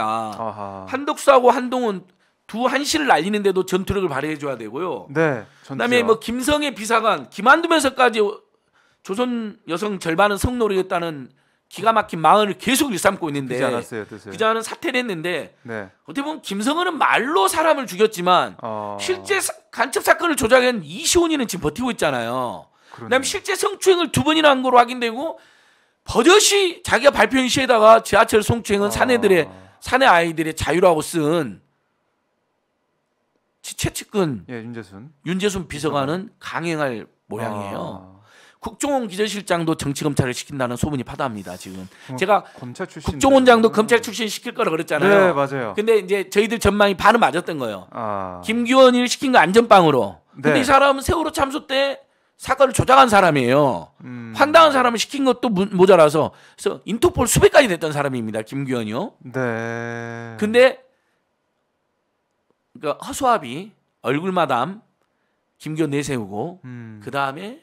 있다. 아하. 한덕수하고 한동훈 두 한시를 날리는데도 전투력을 발휘해 줘야 되고요. 네. 전투요. 그다음에 뭐 김성의 비사관 김한두면서까지 조선 여성 절반은 성노리였다는 기가 막힌 망언을 계속 일삼고 있는데 그지 않았어요, 뜻을. 그자는 사퇴를 했는데 네. 어떻게 보면 김성은은 말로 사람을 죽였지만 어... 실제 간첩 사건을 조작한 이시온이는 지금 버티고 있잖아요. 그다음 실제 성추행을 두 번이나 한 거로 확인되고 버젓이 자기가 발표한 시에다가 지하철 성추행은 아. 사내들의 사내 아이들의 자유라고 쓴 최측근 예, 윤재순 윤재순 비서관은 강행할 모양이에요. 아. 국정원 기재실장도 정치검찰을 시킨다는 소문이 파다합니다 지금 뭐, 제가 국정원장도 음. 검찰 출신 시킬 거라 그랬잖아요. 네 맞아요. 근데 이제 저희들 전망이 반은 맞았던 거예요. 아... 김기현을 시킨 거 안전빵으로. 근데 네. 이 사람은 세월호 참수 때 사건을 조작한 사람이에요. 음. 황당한 사람을 시킨 것도 모자라서 그래서 인터폴 수배까지 됐던 사람입니다. 김규현이요. 네. 근데 그러니까 허수아비 얼굴마담 김규현 내세우고 음. 그 다음에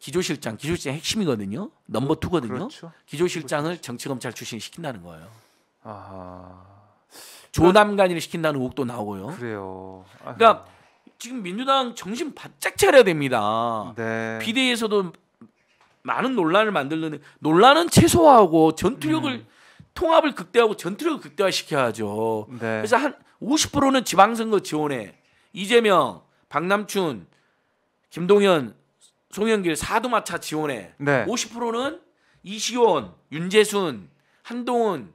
기조실장, 기조실장 핵심이거든요. 넘버 투거든요. 그렇죠. 기조실장을 정치검찰 출신 시킨다는 거예요. 아 조남관이를 시킨다는 의혹도 나오고요. 그래요. 아 그러니까 지금 민주당 정신 바짝 차려야 됩니다. 네. 비대위에서도 많은 논란을 만들는 데 논란은 최소화하고 전투력을 음. 통합을 극대화하고 전투력을 극대화시켜야죠. 네. 그래서 한 50%는 지방선거 지원에 이재명, 박남춘, 김동현, 송영길 사두마차 지원에 네. 50%는 이시온, 윤재순, 한동훈,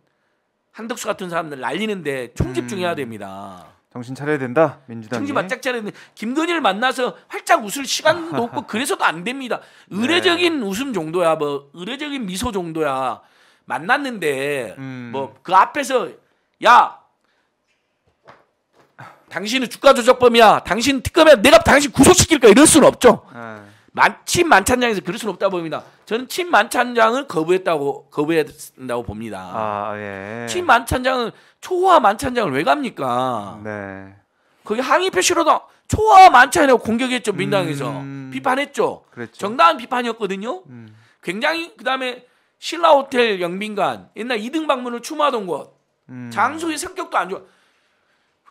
한덕수 같은 사람들 날리는데 총집중해야 음. 됩니다. 음. 정신 차려야 된다. 민주당이. 정신 바짝 차려야 된다. 김건희를 만나서 활짝 웃을 시간도 없고 그래서도 안 됩니다. 네. 의례적인 네. 웃음 정도야. 뭐 의례적인 미소 정도야. 만났는데 음. 뭐그 앞에서 야 당신은 주가 조작범이야. 당신 특검에 내가 당신 구속시킬 까 이럴 수는 없죠. 네. 만, 침 만찬장에서 그럴 수는 없다 봅니다. 저는 침 만찬장을 거부했다고 거부했다고 봅니다. 아, 예. 침 만찬장은 초화 만찬장을 왜 갑니까? 네. 거기 항의 표시로도 초화 만찬이라고 공격했죠 민당에서 음... 비판했죠. 그랬죠. 정당한 비판이었거든요. 음... 굉장히 그다음에 신라 호텔 영빈관 옛날 이등 방문을 추모하던 곳 음... 장소의 성격도 안 좋아.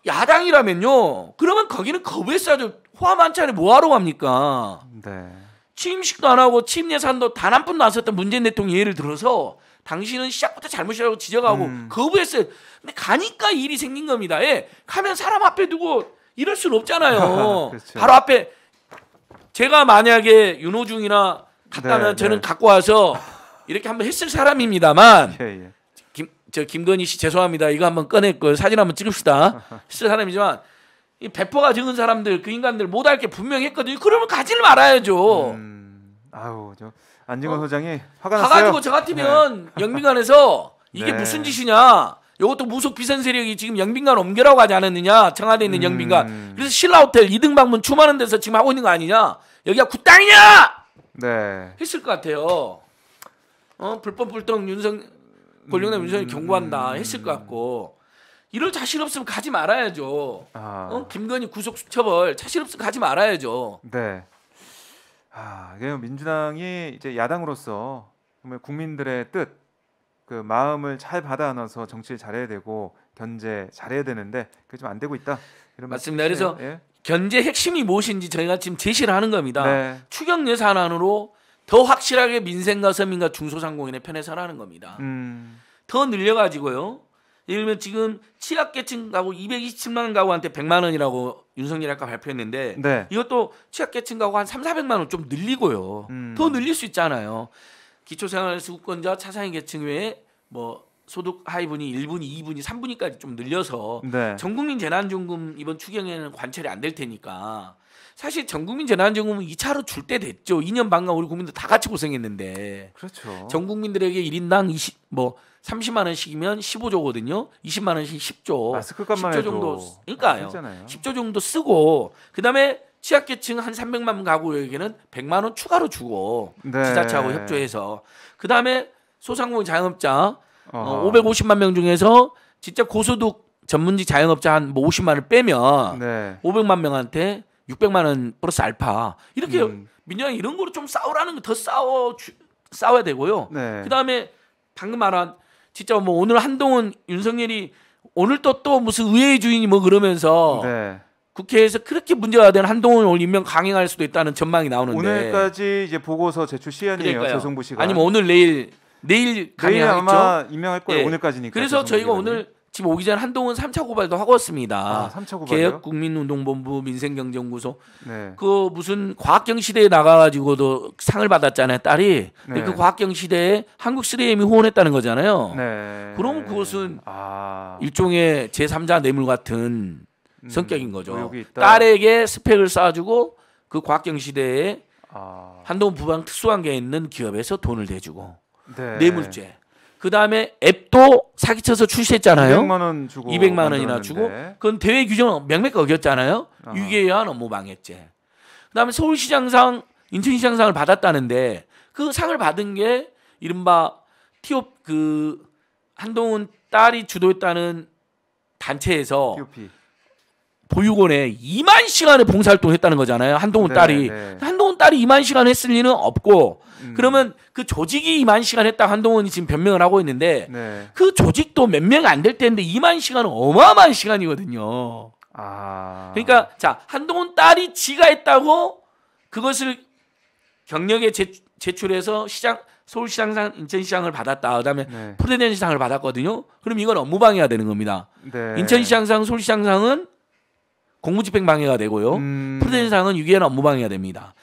야당이라면요. 그러면 거기는 거부했어야죠. 호화 만찬에 뭐하러 갑니까? 네. 취임식도 안 하고 취임 예산도 단 한 푼도 안 썼던 문재인 대통령 예를 들어서 당신은 시작부터 잘못이라고 지적하고 음. 거부했어요. 근데 가니까 일이 생긴 겁니다. 예. 가면 사람 앞에 두고 이럴 수는 없잖아요. 그렇죠. 바로 앞에 제가 만약에 윤호중이나 갔다면 네, 네, 저는 네. 갖고 와서 이렇게 한번 했을 사람입니다만 예, 예. 김, 저 김건희 씨 죄송합니다. 이거 한번 꺼냈고 그 사진 한번 찍읍시다. 실제 사람이지만 이 배포가 적은 사람들 그 인간들 못할 게 분명했거든요. 그러면 가지를 말아야죠. 음, 아우 저 안진건 어, 소장이 화가 났어요. 가가지고 저 같으면 네. 영미관에서 이게 네. 무슨 짓이냐. 이것도 무속 비선 세력이 지금 영빈관 옮겨라고 하지 않았느냐 청와대 에 있는 음. 영빈관 그래서 신라호텔 2등 방문 추모하는 데서 지금 하고 있는 거 아니냐 여기가 구땅이냐 네. 했을 것 같아요 어 불법 불똥 윤석 권력 음. 민주당이 경고한다 했을 것 같고 이럴 자신 없으면 가지 말아야죠. 아. 어? 김건희 구속 처벌 자신 없으면 가지 말아야죠. 네. 아, 민주당이 이제 야당으로서 국민들의 뜻, 그 마음을 잘 받아 안아서 정치를 잘해야 되고 견제 잘해야 되는데 그게 좀 안 되고 있다. 맞습니다. 말씀이에요. 그래서 예? 견제 핵심이 무엇인지 저희가 지금 제시를 하는 겁니다. 네. 추경 예산안으로 더 확실하게 민생과 서민과 중소상공인의 편에 서라는 겁니다. 음. 더 늘려가지고요. 예를 들면 지금 취약계층 가구 227만 원 가구한테 100만 원이라고 윤석열 아까 발표했는데 네. 이것도 취약계층 가구 한 3, 400만 원 좀 늘리고요. 음. 더 늘릴 수 있잖아요. 기초생활수급권자 차상위 계층 외에 뭐 소득 하위분이 1분위, 2분위, 3분위까지 좀 늘려서 네. 전국민 재난지원금 이번 추경에는 관철이 안 될 테니까 사실 전국민 재난지원금은 2차로 줄 때 됐죠. 2년 반간 우리 국민들 다 같이 고생했는데. 그렇죠. 전 국민들에게 1인당 20, 뭐 30만 원씩이면 15조거든요. 20만 원씩 10조. 마스크 10조 정도 아, 그러니까요. 아, 10조 정도 쓰고 그다음에 취약계층 한 300만 가구에게는 100만 원 추가로 주고 네. 지자체하고 협조해서 그다음에 소상공인 자영업자 어. 어, 550만 명 중에서 진짜 고소득 전문직 자영업자 한 뭐 50만을 빼면 네. 500만 명한테 600만 원 플러스 알파 이렇게 음. 민영이 이런 거로 좀 싸우라는 거 더 싸워 주, 싸워야 되고요. 네. 그다음에 방금 말한 진짜 뭐 오늘 한동훈 윤석열이 오늘 또 또 무슨 의회의 주인이 뭐 그러면서 네. 국회에서 그렇게 문제가 된 한동훈 올 임명 강행할 수도 있다는 전망이 나오는데 오늘까지 이제 보고서 제출 시한이에요. 재송부 시간. 아니면 오늘 내일 내일 내일 아마 임명할 거예요. 예. 오늘까지니까. 그래서 저희가 오늘 지금 오기 전에 한동훈 3차 고발도 하고 왔습니다. 아, 3차 고발요? 개혁국민운동본부 민생경제연구소. 네. 그 무슨 과학경시대에 나가가지고도 상을 받았잖아요. 딸이. 네. 그 과학경시대에 한국 3M이 후원했다는 거잖아요. 네. 그럼 그것은 아. 일종의 제3자 뇌물 같은 음, 성격인 거죠. 딸에게 스펙을 쌓아주고 그 과학경시대에 아. 한동훈 부방 특수관계에 있는 기업에서 돈을 대주고 네. 뇌물죄. 네 그다음에 앱도 사기쳐서 출시했잖아요. 200만 원 주고 200만 원이나 주고 그건 대외 규정 명백히 어겼잖아요. 어. 유기한 업무방해죄. 그다음에 서울시장상 인천시장상을 받았다는데 그 상을 받은 게 이른바 티옵 그 한동훈 딸이 주도했다는 단체에서 TOP. 보육원에 2만 시간을 봉사활동을 했다는 거잖아요. 한동훈 네, 딸이. 네. 한동훈 딸이 2만 시간 했을 리는 없고 음. 그러면 그 조직이 2만 시간 했다 한동훈이 지금 변명을 하고 있는데 네. 그 조직도 몇 명 안될 때인데 2만 시간은 어마어마한 시간이거든요. 아. 그러니까 자, 한동훈 딸이 지가 했다고 그것을 경력에 제, 제출해서 시장 서울시장상 인천시장을 받았다. 그다음에 네. 프레덴시상을 받았거든요. 그럼 이건 업무방해가 되는 겁니다. 네. 인천시장상 서울시장상은 공무집행 방해가 되고요. 음. 프로덴상은 유기한 업무 방해가 됩니다.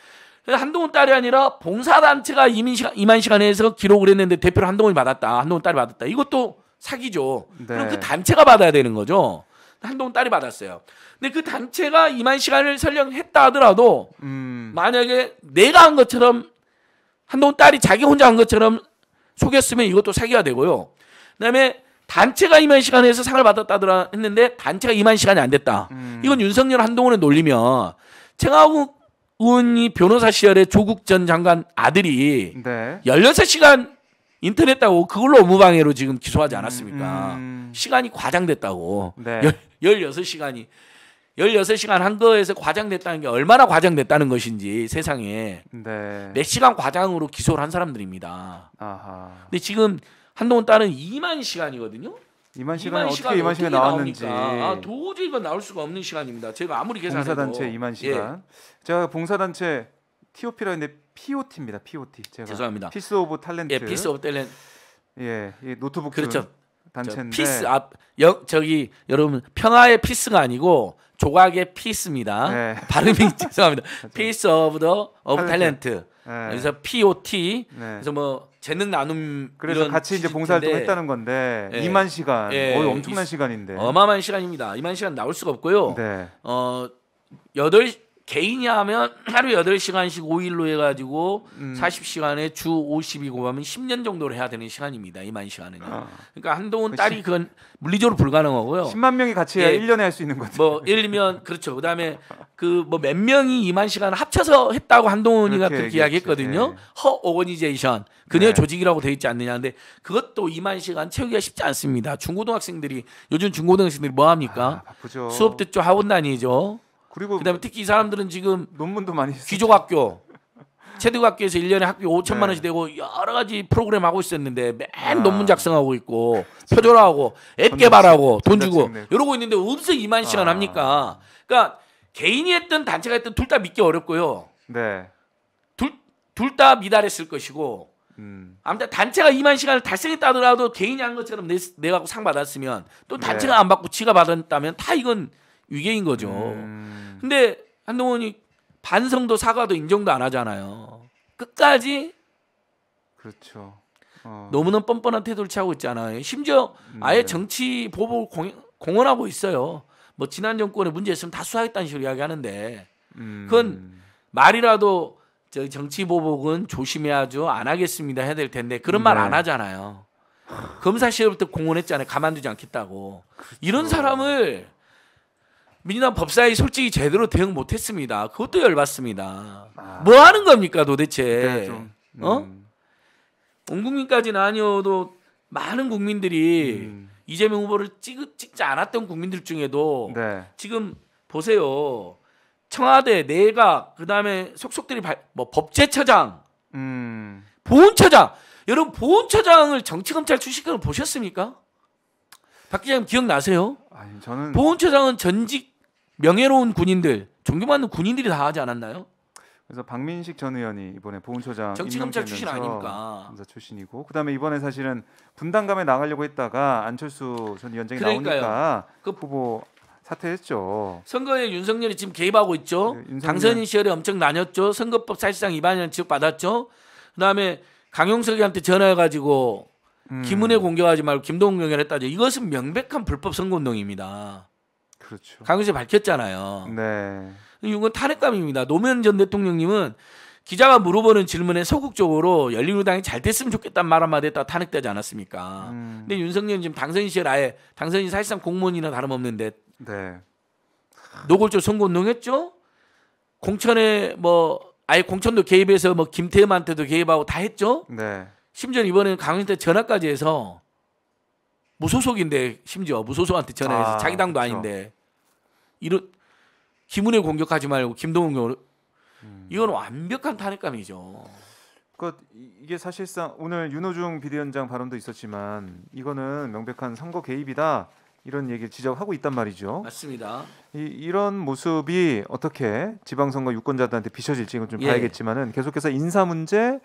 그래서 한동훈 딸이 아니라 봉사단체가 이인 시간, 임한 시간에서 기록을 했는데 대표로 한동훈이 받았다. 한동훈 딸이 받았다. 이것도 사기죠. 네. 그럼 그 네. 단체가 받아야 되는 거죠. 한동훈 딸이 받았어요. 근데 그 단체가 이만 시간을 설령했다 하더라도 음. 만약에 내가 한 것처럼 한동훈 딸이 자기 혼자 한 것처럼 속였으면 이것도 사기가 되고요. 그다음에 단체가 임한 시간에서 상을 받았다더라 했는데 단체가 임한 시간이 안 됐다. 음. 이건 윤석열 한동훈의 논리면 최강욱 의원이 변호사 시절에 조국 전 장관 아들이 네. 16시간 인터넷하고 그걸로 업무방해로 지금 기소하지 음, 않았습니까? 음. 시간이 과장됐다고. 네. 열, 16시간이. 16시간 한 거에서 과장됐다는 게 얼마나 과장됐다는 것인지 세상에 네. 몇 시간 과장으로 기소를 한 사람들입니다. 아하. 근데 지금 한동훈 딸은 2만 시간이거든요. 2만 시간 2만 어떻게 2만 시간 나왔는지 아, 도저히 이건 나올 수가 없는 시간입니다. 제가 아무리 계산해도 봉사단체 2만 예. 시간. 예. 제가 봉사단체 TOP라 는데 POT입니다. POT 제가 죄송합니다. 피스 오브 탤런트. 예, 피스 오브 탤런트. 예, 노트북 그 그렇죠. 단체인데 피스 앞 여, 저기 여러분 평화의 피스가 아니고 조각의 피스입니다. 네. 발음이 죄송합니다. 피스 오브 더 오브 탤런트. 예. 그래서 POT 네. 그래서 뭐 재능 나눔 그래서 같이 이제 봉사활동 했다는 건데 예. 2만 시간 예. 거의 엄청난 이, 시간인데 어마어마한 시간입니다. 2만 시간 나올 수가 없고요. 네. 어 여덟 개인이야 하면 하루 8시간씩 5일로 해가지고 음. 40시간에 주 50이 고하면 10년 정도를 해야 되는 시간입니다. 이만 시간은요. 어. 아. 그러니까 한동훈 그치. 딸이 그건 물리적으로 불가능하고요. 10만 명이 같이 해야 예. 1년에 할 수 있는 거죠. 뭐 예를 들면 그렇죠. 그다음에 그 뭐 몇 명이 2만 시간 합쳐서 했다고 한동훈이가 그렇게, 이야기했거든요. 네. 허 오거니제이션. 그녀 네. 조직이라고 돼 있지 않느냐. 근데 그것도 2만 시간 채우기가 쉽지 않습니다. 중고등학생들이 요즘 중고등학생들이 뭐 합니까? 아, 수업 듣죠. 학원 다니죠. 그리고 그다음에 특히 이 사람들은 지금 논문도 많이 귀족학교 체득학교에서 1년에 학비 5천만 원씩 되고 여러 가지 프로그램 하고 있었는데 맨 아. 논문 작성하고 있고 표절하고 앱 개발하고 돈 주고 이러고 있는데 어디서 2만 시간 아. 합니까? 그러니까 개인이 했던 단체가 했던 둘 다 믿기 어렵고요. 네. 둘다 미달했을 것이고 음. 아무튼 단체가 2만 시간을 달성했다 하더라도 개인이 한 것처럼 내, 내가 상 받았으면 또 네. 단체가 네. 안 받고 지가 받았다면 다 이건 위계인 거죠. 음. 근데 한동훈이 반성도 사과도 인정도 안 하잖아요. 끝까지 그렇죠. 어. 너무나 뻔뻔한 태도를 취하고 있잖아요. 심지어 음, 아예 네. 정치 보복을 공언, 하고 있어요. 뭐 지난 정권에 문제 있으면 다 수사하겠다는 식으로 이야기하는데 음. 그건 말이라도 저 정치 보복은 조심해야죠. 안 하겠습니다. 해야 될 텐데 그런 말안 네. 하잖아요. 검사 시절부터 공언했잖아요. 가만두지 않겠다고. 그렇죠. 이런 사람을 민주당 법사위 솔직히 제대로 대응 못했습니다. 그것도 열받습니다. 아. 뭐 하는 겁니까 도대체? 그러니까 어? 음. 어? 온 국민까지는 아니어도 많은 국민들이 음. 이재명 후보를 찍, 찍지 않았던 국민들 중에도 네. 지금 보세요. 청와대 내각 그다음에 속속들이 발, 뭐 법제처장 음. 보훈처장 여러분 보훈처장을 정치검찰 출신을 보셨습니까? 박 기자님 기억나세요? 아니 저는 보훈처장은 전직 명예로운 군인들, 존경받는 군인들이 다 하지 않았나요? 그래서 박민식 전 의원이 이번에 보훈처장 정치검찰 출신 아닙니까? 검사 출신이고 그다음에 이번에 사실은 분당감에 나가려고 했다가 안철수 전 위원장이 그러니까요. 나오니까 그 후보 사퇴했죠. 선거에 윤석열이 지금 개입하고 있죠. 네, 윤석열. 당선인 시절에 엄청 나뉘었죠. 선거법 사실상 위반이라는 지적 받았죠. 그다음에 강용석이한테 전화해가지고 음. 김은혜 공격하지 말고 김동훈 공격했다죠. 이것은 명백한 불법 선거운동입니다. 그렇죠. 강요세 밝혔잖아요. 네. 이건 탄핵감입니다. 노무현 전 대통령님은 기자가 물어보는 질문에 소극적으로 열린우당이 잘 됐으면 좋겠다는 말 한마디 했다 탄핵되지 않았습니까? 음. 근데 윤석열 지금 당선인 시절 아예 당선인 사실상 공무원이나 다름없는데 네. 노골적 선거운동했죠. 공천에 뭐 아예 공천도 개입해서 뭐 김태흠한테도 개입하고 다 했죠. 네. 심지어 이번에는 강원태 전화까지 해서 무소속인데 심지어 무소속한테 전화해서 아, 자기 당도 그렇죠. 아닌데 이런 김은혜 공격하지 말고 김동훈 경 음. 이건 완벽한 탄핵감이죠. 그 이게 사실상 오늘 윤호중 비대위원장 발언도 있었지만 이거는 명백한 선거 개입이다 이런 얘기를 지적하고 있단 말이죠. 맞습니다. 이, 런 모습이 어떻게 지방선거 유권자들한테 비춰질지 이건 좀 예. 봐야겠지만은 계속해서 인사 문제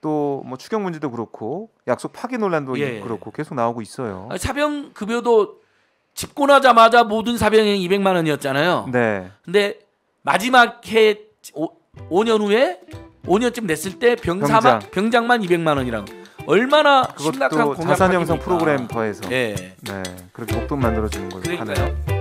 또뭐 추경 문제도 그렇고 약속 파기 논란도 예. 그렇고 계속 나오고 있어요. 차병 급여도 집권하자마자 모든 사병행 200만 원이었잖아요. 네. 근데 마지막 해 오, 5년 후에 5년쯤 냈을 때 병사만 병장. 만 200만 원이라 얼마나 그것도 신락 자산 형성 프로그램 더해서 예. 네. 그렇게 목돈 만들어 주는 걸 하네요.